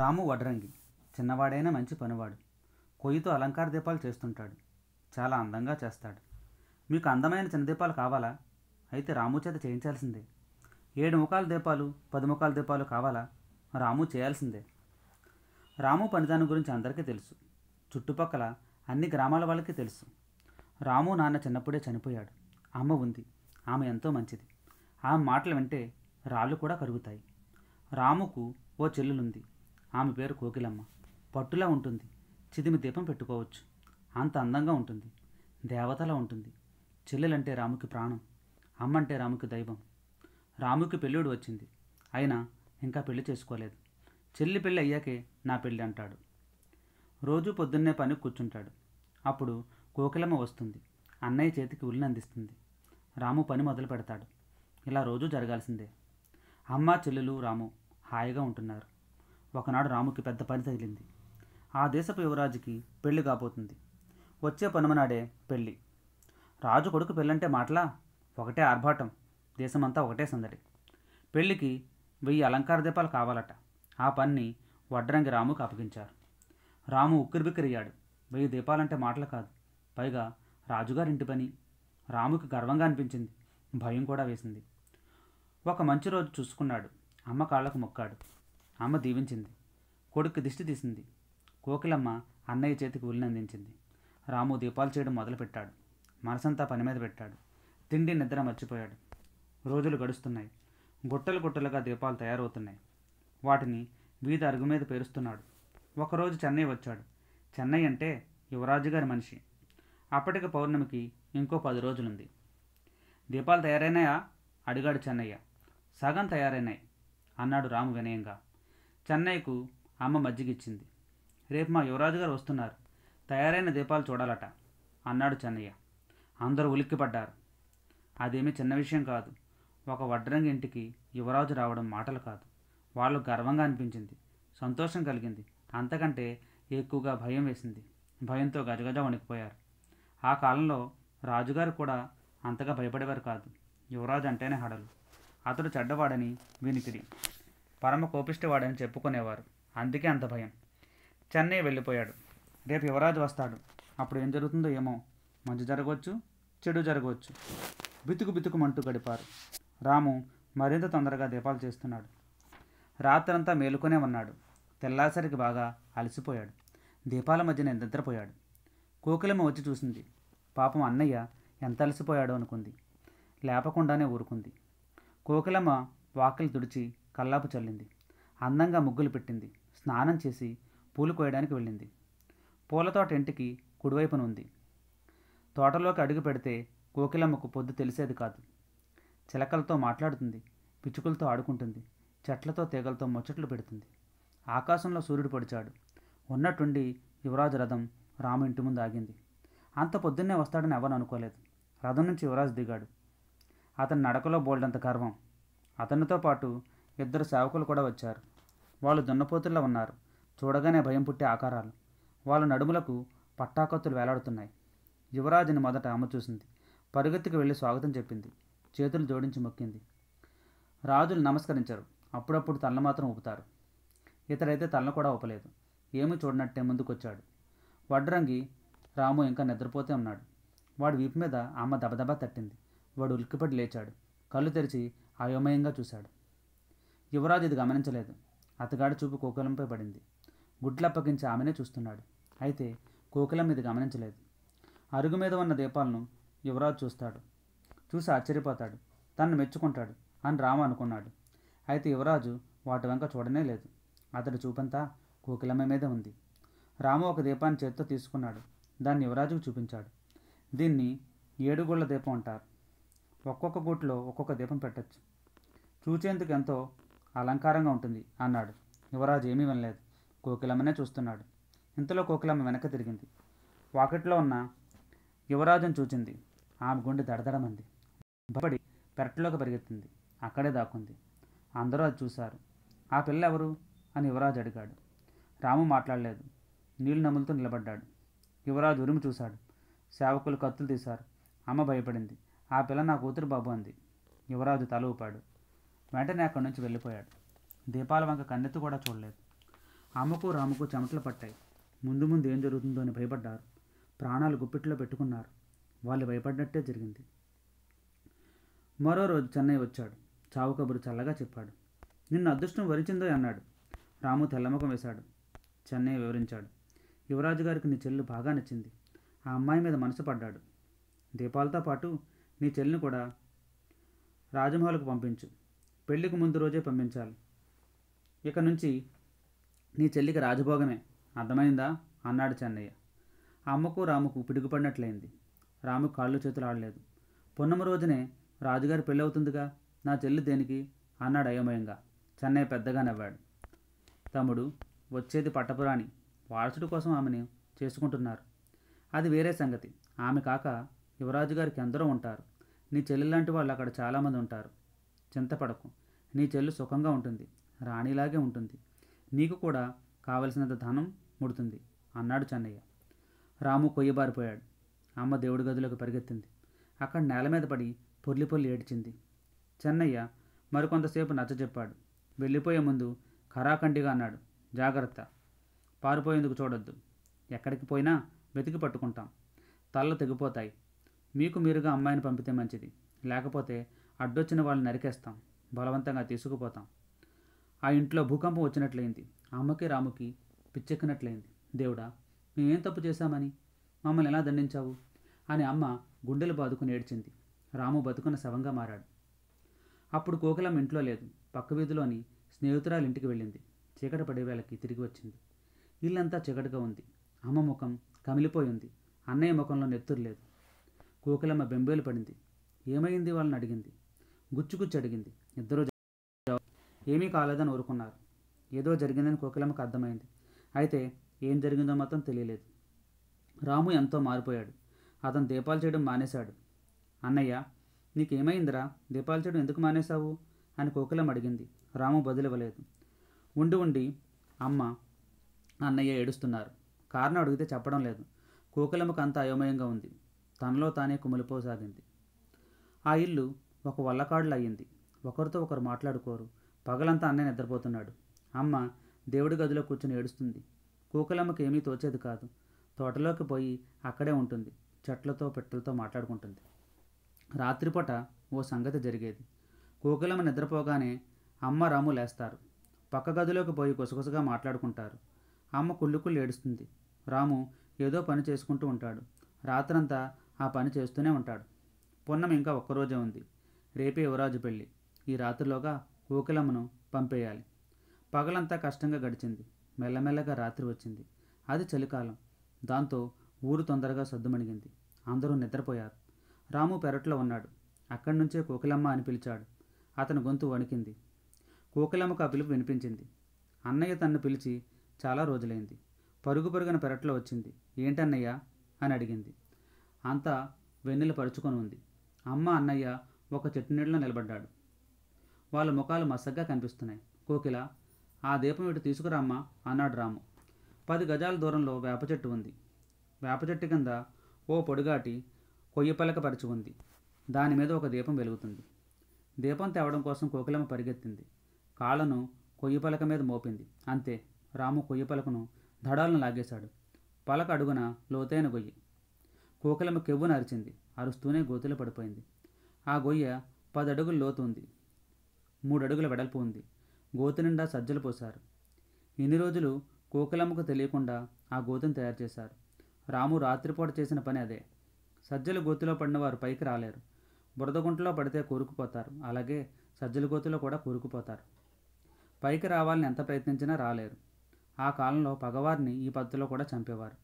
రాము వడ్రంగి చిన్నవాడైనా మంచి పనివాడు కొయ్యితో అలంకార దీపాలు చేస్తుంటాడు చాలా అందంగా చేస్తాడు మీకు అందమైన చిన్న దీపాలు కావాలా అయితే రాము చేత చేయించాల్సిందే ఏడు ముఖాల దీపాలు పది ముఖాల దీపాలు కావాలా రాము చేయాల్సిందే రాము పనిదానం గురించి అందరికీ తెలుసు చుట్టుపక్కల అన్ని గ్రామాల వాళ్ళకి తెలుసు రాము నాన్న చిన్నప్పుడే చనిపోయాడు అమ్మ ఉంది ఆమె ఎంతో మంచిది ఆమె మాటలు వింటే రాళ్ళు కూడా కరుగుతాయి రాముకు ఓ చెల్లులుంది ఆమె పేరు కోకిలమ్మ పట్టులా ఉంటుంది చిదిమి దీపం పెట్టుకోవచ్చు అంత అందంగా ఉంటుంది దేవతలా ఉంటుంది చెల్లెలంటే రాముకి ప్రాణం అమ్మంటే రాముకి దైవం రాముకి పెళ్ళుడు వచ్చింది అయినా ఇంకా పెళ్లి చేసుకోలేదు చెల్లి పెళ్ళి అయ్యాకే నా పెళ్ళి అంటాడు రోజు పొద్దున్నే పని కూర్చుంటాడు అప్పుడు కోకిలమ్మ వస్తుంది అన్నయ్య చేతికి ఉల్లిని అందిస్తుంది రాము పని మొదలు పెడతాడు ఇలా రోజు జరగాల్సిందే అమ్మ చెల్లెలు రాము హాయిగా ఉంటున్నారు ఒకనాడు రాముకి పెద్ద పని తగిలింది ఆ దేశపు యువరాజుకి పెళ్లి కాబోతుంది వచ్చే పనుమనాడే పెళ్ళి రాజు కొడుకు పెళ్ళంటే మాటలా ఒకటే ఆర్భాటం దేశమంతా ఒకటే సందడి పెళ్లికి వెయ్యి అలంకార దీపాలు కావాలట ఆ పన్ని వడ్రంగి రాముకు అప్పగించారు రాము ఉక్కిరిబిక్కిరయ్యాడు వెయ్యి దీపాలంటే మాటలు కాదు పైగా రాజుగారింటి పని రాముకి గర్వంగా అనిపించింది భయం కూడా వేసింది ఒక మంచి రోజు చూసుకున్నాడు అమ్మ కాళ్ళకు మొక్కాడు అమ్మ దీవించింది కొడుక్కి దిష్టి తీసింది కోకిలమ్మ అన్నయ్య చేతికి ఉల్లిని అందించింది రాము దీపాలు చేయడం మొదలుపెట్టాడు మనసంతా పని మీద పెట్టాడు తిండి నిద్ర మర్చిపోయాడు రోజులు గడుస్తున్నాయి గుట్టలు గుట్టలుగా దీపాలు తయారవుతున్నాయి వాటిని వీధి అరుగు మీద పేరుస్తున్నాడు ఒకరోజు చెన్నై వచ్చాడు చెన్నై అంటే యువరాజు గారి మనిషి అప్పటికి పౌర్ణమికి ఇంకో పది రోజులుంది దీపాలు తయారైనాయా అడిగాడు చెన్నయ్య సగం తయారైనాయి అన్నాడు రాము వినయంగా చెన్నైకు అమ్మ మజ్జిగిచ్చింది రేపు మా యువరాజు గారు వస్తున్నారు తయారైన దీపాలు చూడాలట అన్నాడు చెన్నయ్య అందరూ ఉలిక్కిపడ్డారు అదేమి చిన్న విషయం కాదు ఒక వడ్రంగి ఇంటికి యువరాజు రావడం మాటలు కాదు వాళ్ళు గర్వంగా అనిపించింది సంతోషం కలిగింది అంతకంటే ఎక్కువగా భయం వేసింది భయంతో గజగజ వణికిపోయారు ఆ కాలంలో రాజుగారు కూడా అంతగా భయపడేవారు కాదు యువరాజు అంటేనే హడలు అతడు చెడ్డవాడని వినికిడి పరమ కోపిష్టవాడని చెప్పుకునేవారు అందుకే అంత భయం చెన్నై వెళ్ళిపోయాడు రేపు యువరాజు వస్తాడు అప్పుడు ఏం జరుగుతుందో ఏమో మంచి జరగవచ్చు చెడు జరగవచ్చు బితుకు బితుకుమంటూ గడిపారు రాము మరింత తొందరగా దీపాలు చేస్తున్నాడు రాత్రంతా మేలుకొనే ఉన్నాడు తెల్లాసరికి బాగా అలసిపోయాడు దీపాల మధ్య నిద్రపోయాడు కోకిలమ్మ వచ్చి చూసింది పాపం అన్నయ్య ఎంత అలసిపోయాడో అనుకుంది లేపకుండానే ఊరుకుంది కోకిలమ్మ వాకిలి తుడిచి కల్లాపు చల్లింది అందంగా ముగ్గులు పెట్టింది స్నానం చేసి పూలు కోయడానికి వెళ్ళింది పూలతోట ఇంటికి కుడివైపున ఉంది తోటలోకి అడుగు పెడితే కోకిలమ్మకు పొద్దు తెలిసేది కాదు చిలకలతో మాట్లాడుతుంది పిచ్చుకలతో ఆడుకుంటుంది చెట్లతో తీగలతో ముచ్చట్లు పెడుతుంది ఆకాశంలో సూర్యుడు పొడిచాడు ఉన్నట్టుండి యువరాజు రథం రాము ఇంటి ముందు ఆగింది అంత పొద్దున్నే వస్తాడని ఎవరు అనుకోలేదు రథం నుంచి యువరాజు దిగాడు అతని నడకలో బోల్డంత గర్వం అతనితో పాటు ఇద్దరు సేవకులు కూడా వచ్చారు వాళ్ళు దున్నపోతుల్లో ఉన్నారు చూడగానే భయం పుట్టే ఆకారాలు వాళ్ళ నడుములకు పట్టాకత్తులు వేలాడుతున్నాయి యువరాజుని మొదట అమ్మ చూసింది పరుగెత్తుకు వెళ్ళి స్వాగతం చెప్పింది చేతులు జోడించి మొక్కింది రాజులు నమస్కరించారు అప్పుడప్పుడు తలను మాత్రం ఊపుతారు ఇతరైతే తలను కూడా ఊపలేదు ఏమీ చూడనట్టే ముందుకొచ్చాడు వడ్రంగి రాము ఇంకా నిద్రపోతే ఉన్నాడు వాడు వీపు మీద అమ్మ దబదబా తట్టింది వాడు ఉలిక్కిపడి లేచాడు కళ్ళు తెరిచి అయోమయంగా చూశాడు యువరాజు ఇది గమనించలేదు అతగాడి చూపు కోకలంపై పడింది గుడ్లు అప్పగించి ఆమెనే చూస్తున్నాడు అయితే కోకలం ఇది గమనించలేదు అరుగు మీద ఉన్న దీపాలను యువరాజు చూస్తాడు చూసి ఆశ్చర్యపోతాడు తనను మెచ్చుకుంటాడు అని రామ అనుకున్నాడు అయితే యువరాజు వాటి వెంక చూడనే లేదు అతడి చూపంతా కోకిలమ్మ మీద ఉంది రాము ఒక దీపాన్ని చేత్తో తీసుకున్నాడు దాన్ని యువరాజుకు చూపించాడు దీన్ని ఏడుగుళ్ళ దీపం అంటారు ఒక్కొక్క గూట్లో ఒక్కొక్క దీపం పెట్టచ్చు చూచేందుకు ఎంతో అలంకారంగా ఉంటుంది అన్నాడు యువరాజు ఏమీ వినలేదు కోకిలమ్మనే చూస్తున్నాడు ఇంతలో కోకిలమ్మ వెనక తిరిగింది వాకిట్లో ఉన్న యువరాజును చూచింది ఆమె గుండె దడదడమంది భయపడి పెరట్లోకి పరిగెత్తింది అక్కడే దాక్కుంది అందరూ అది చూశారు ఆ పిల్ల ఎవరు అని యువరాజు అడిగాడు రాము మాట్లాడలేదు నీళ్లు నములుతూ నిలబడ్డాడు యువరాజు ఉరిమి చూశాడు సేవకులు కత్తులు తీశారు అమ్మ భయపడింది ఆ పిల్ల నా కూతురు బాబు అంది యువరాజు తల ఊపాడు వెంటనే అక్కడి నుంచి వెళ్ళిపోయాడు దీపాల వంక కన్నెత్తు కూడా చూడలేదు అమ్మకు రాముకు చెమటలు పట్టాయి ముందు ముందు ఏం జరుగుతుందో అని భయపడ్డారు ప్రాణాలు గుప్పిట్లో పెట్టుకున్నారు వాళ్ళు భయపడినట్టే జరిగింది మరో రోజు చెన్నై వచ్చాడు చావు కబురు చల్లగా చెప్పాడు నిన్ను అదృష్టం వరించిందో అన్నాడు రాము తెల్లముఖం వేశాడు చెన్నై వివరించాడు యువరాజు గారికి నీ చెల్లు బాగా నచ్చింది ఆ అమ్మాయి మీద మనసు పడ్డాడు దీపాలతో పాటు నీ చెల్లిని కూడా రాజమహల్కు పంపించు పెళ్లికి ముందు రోజే పంపించాలి ఇక నుంచి నీ చెల్లికి రాజభోగమే అర్థమైందా అన్నాడు చెన్నయ్య అమ్మకు రాముకు పిడుగుపడినట్లయింది రాము కాళ్ళు చేతులు ఆడలేదు పొన్నమ రోజునే రాజుగారి పెళ్ళవుతుందిగా నా చెల్లి దేనికి అన్నాడు అయోమయంగా చెన్నయ్య పెద్దగా నవ్వాడు తమ్ముడు వచ్చేది పట్టపురాణి వారసుడు కోసం ఆమెని చేసుకుంటున్నారు అది వేరే సంగతి ఆమె కాక యువరాజు గారికి అందరూ ఉంటారు నీ చెల్లి లాంటి వాళ్ళు అక్కడ చాలామంది ఉంటారు చింతపడకు నీ చెల్లు సుఖంగా ఉంటుంది రాణిలాగే ఉంటుంది నీకు కూడా కావలసినంత ధనం ముడుతుంది అన్నాడు చెన్నయ్య రాము కొయ్యబారిపోయాడు అమ్మ దేవుడి గదిలోకి పరిగెత్తింది అక్కడ నేల మీద పడి పొర్లి పొర్లి ఏడ్చింది చెన్నయ్య మరికొంతసేపు చెప్పాడు వెళ్ళిపోయే ముందు ఖరాఖండిగా అన్నాడు జాగ్రత్త పారిపోయేందుకు చూడొద్దు ఎక్కడికి పోయినా వెతికి పట్టుకుంటాం తలలు తెగిపోతాయి మీకు మీరుగా అమ్మాయిని పంపితే మంచిది లేకపోతే అడ్డొచ్చిన వాళ్ళని నరికేస్తాం బలవంతంగా తీసుకుపోతాం ఆ ఇంట్లో భూకంపం వచ్చినట్లయింది అమ్మకి రాముకి పిచ్చెక్కినట్లయింది దేవుడా మేమేం తప్పు చేశామని మమ్మల్ని ఎలా దండించావు అని అమ్మ గుండెలు బాదుకుని ఏడ్చింది రాము బతుకున్న శవంగా మారాడు అప్పుడు కోకిలం ఇంట్లో లేదు పక్క వీధిలోని స్నేహితురాలు ఇంటికి వెళ్ళింది చీకట వేళకి తిరిగి వచ్చింది ఇల్లంతా చీకటిగా ఉంది అమ్మ ముఖం కమిలిపోయింది అన్నయ్య ముఖంలో నెత్తురు లేదు కోకిలమ్మ బెంబేలు పడింది ఏమైంది వాళ్ళని అడిగింది గుచ్చుగుచ్చి అడిగింది ఇద్దరు ఏమీ కాలేదని ఊరుకున్నారు ఏదో జరిగిందని కోకిలమ్మకు అర్థమైంది అయితే ఏం జరిగిందో మాత్రం తెలియలేదు రాము ఎంతో మారిపోయాడు అతను దీపాలు చేయడం మానేశాడు అన్నయ్య నీకేమైందిరా దీపాలు చేయడం ఎందుకు మానేశావు అని కోకిలం అడిగింది రాము బదులివ్వలేదు ఉండి ఉండి అమ్మ అన్నయ్య ఏడుస్తున్నారు కారణం అడిగితే చెప్పడం లేదు కోకిలమ్మకు అంత అయోమయంగా ఉంది తనలో తానే కుమిలిపోసాగింది ఆ ఇల్లు ఒక వల్లకాడులు అయ్యింది ఒకరితో ఒకరు మాట్లాడుకోరు పగలంతా అన్నయ్య నిద్రపోతున్నాడు అమ్మ దేవుడి గదిలో కూర్చుని ఏడుస్తుంది కూకలమ్మకి ఏమీ తోచేది కాదు తోటలోకి పోయి అక్కడే ఉంటుంది చెట్లతో పెట్టలతో మాట్లాడుకుంటుంది రాత్రిపూట ఓ సంగతి జరిగేది కూకలమ్మ నిద్రపోగానే అమ్మ రాము లేస్తారు పక్క గదిలోకి పోయి గుసగుసగా మాట్లాడుకుంటారు అమ్మ కుళ్ళు కుళ్ళు ఏడుస్తుంది రాము ఏదో పని చేసుకుంటూ ఉంటాడు రాత్రంతా ఆ పని చేస్తూనే ఉంటాడు పొన్నం ఇంకా ఒక్కరోజే ఉంది రేపే యువరాజు పెళ్ళి ఈ రాత్రిలోగా కోకిలమ్మను పంపేయాలి పగలంతా కష్టంగా గడిచింది మెల్లమెల్లగా రాత్రి వచ్చింది అది చలికాలం దాంతో ఊరు తొందరగా సద్దుమణిగింది అందరూ నిద్రపోయారు రాము పెరట్లో ఉన్నాడు అక్కడి నుంచే కోకిలమ్మ అని పిలిచాడు అతని గొంతు వణికింది కోకిలమ్మకు ఆ పిలుపు వినిపించింది అన్నయ్య తన్ను పిలిచి చాలా రోజులైంది పరుగు పరుగున పెరట్లో వచ్చింది ఏంటన్నయ్య అని అడిగింది అంతా వెన్నెల పరుచుకొని ఉంది అమ్మ అన్నయ్య ఒక చెట్టు నీడలో నిలబడ్డాడు వాళ్ళ ముఖాలు మసగ్గా కనిపిస్తున్నాయి కోకిల ఆ దీపం ఇటు తీసుకురామ్మా అన్నాడు రాము పది గజాల దూరంలో వేప చెట్టు ఉంది వేప చెట్టు కింద ఓ పొడుగాటి కొయ్య పలక పరిచి ఉంది దాని మీద ఒక దీపం వెలుగుతుంది దీపం తేవడం కోసం కోకిలమ్మ పరిగెత్తింది కాళ్ళను కొయ్య పలక మీద మోపింది అంతే రాము కొయ్య పలకను దడాలను లాగేశాడు పలక అడుగున లోతైన గొయ్యి కోకిలమ్మ కెవ్వును అరిచింది అరుస్తూనే గోతులు పడిపోయింది ఆ గొయ్య పదడుగుల లోతు ఉంది మూడడుగుల వెడల్పు ఉంది గోతు నిండా సజ్జలు పోశారు ఎన్ని రోజులు కోకలమ్మకు తెలియకుండా ఆ గోతును తయారు చేశారు రాము రాత్రిపూట చేసిన పని అదే సజ్జలు గోతులో పడిన వారు పైకి రాలేరు బురదగుంటలో పడితే కూరుకుపోతారు అలాగే సజ్జల గోతులో కూడా కూరుకుపోతారు పైకి రావాలని ఎంత ప్రయత్నించినా రాలేరు ఆ కాలంలో పగవారిని ఈ పద్ధతిలో కూడా చంపేవారు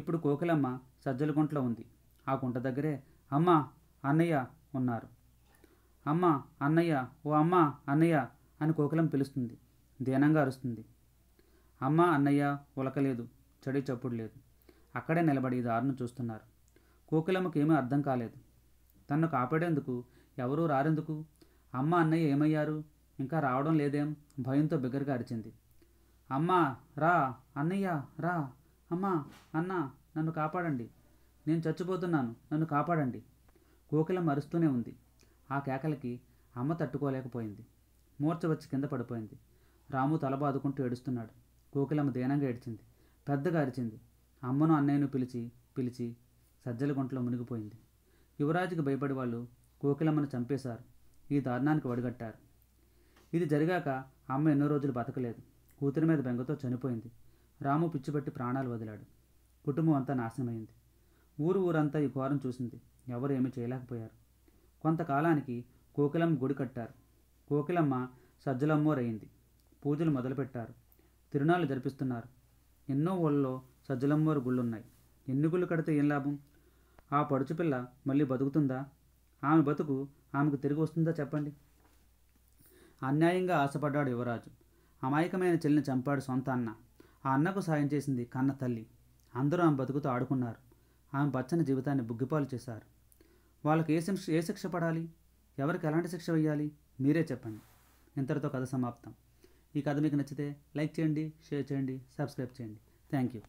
ఇప్పుడు కోకిలమ్మ సజ్జల గుంటలో ఉంది ఆ గుంట దగ్గరే అమ్మ అన్నయ్య ఉన్నారు అమ్మ అన్నయ్య ఓ అమ్మ అన్నయ్య అని కోకిలం పిలుస్తుంది దీనంగా అరుస్తుంది అమ్మ అన్నయ్య ఉలకలేదు చెడి చప్పుడు లేదు అక్కడే నిలబడి దారును చూస్తున్నారు కోకిలమ్మకేమీ అర్థం కాలేదు తన్ను కాపాడేందుకు ఎవరూ రారెందుకు అమ్మ అన్నయ్య ఏమయ్యారు ఇంకా రావడం లేదేం భయంతో బిగ్గరగా అరిచింది అమ్మ రా అన్నయ్య రా అమ్మ అన్న నన్ను కాపాడండి నేను చచ్చిపోతున్నాను నన్ను కాపాడండి కోకిల మరుస్తూనే ఉంది ఆ కేకలకి అమ్మ తట్టుకోలేకపోయింది మూర్చ వచ్చి కింద పడిపోయింది రాము తల బాదుకుంటూ ఏడుస్తున్నాడు కోకిలమ్మ దీనంగా ఏడ్చింది పెద్దగా అరిచింది అమ్మను అన్నయ్యను పిలిచి పిలిచి సజ్జల గుంటలో మునిగిపోయింది యువరాజుకి భయపడి వాళ్ళు కోకిలమ్మను చంపేశారు ఈ దారుణానికి వడిగట్టారు ఇది జరిగాక అమ్మ ఎన్నో రోజులు బతకలేదు కూతురి మీద బెంగతో చనిపోయింది రాము పిచ్చిపెట్టి ప్రాణాలు వదిలాడు కుటుంబం అంతా నాశనమైంది ఊరు ఊరంతా ఈ ఘోరం చూసింది ఎవరు ఏమీ చేయలేకపోయారు కొంతకాలానికి కోకిలమ్మ గుడి కట్టారు కోకిలమ్మ సజ్జలమ్మోరయింది పూజలు మొదలుపెట్టారు తిరునాళ్ళు జరిపిస్తున్నారు ఎన్నో ఊళ్ళలో సజ్జలమ్మోరు గుళ్ళున్నాయి ఎన్ని గుళ్ళు కడితే ఏం లాభం ఆ పడుచుపిల్ల మళ్ళీ బతుకుతుందా ఆమె బతుకు ఆమెకు తిరిగి వస్తుందా చెప్పండి అన్యాయంగా ఆశపడ్డాడు యువరాజు అమాయకమైన చెల్లిని చంపాడు సొంత అన్న ఆ అన్నకు సాయం చేసింది కన్న తల్లి అందరూ ఆమె బతుకుతూ ఆడుకున్నారు ఆమె బచ్చని జీవితాన్ని బుగ్గిపాలు చేశారు వాళ్ళకి ఏ శిక్ష ఏ శిక్ష పడాలి ఎవరికి ఎలాంటి శిక్ష వేయాలి మీరే చెప్పండి ఇంతటితో కథ సమాప్తం ఈ కథ మీకు నచ్చితే లైక్ చేయండి షేర్ చేయండి సబ్స్క్రైబ్ చేయండి థ్యాంక్ యూ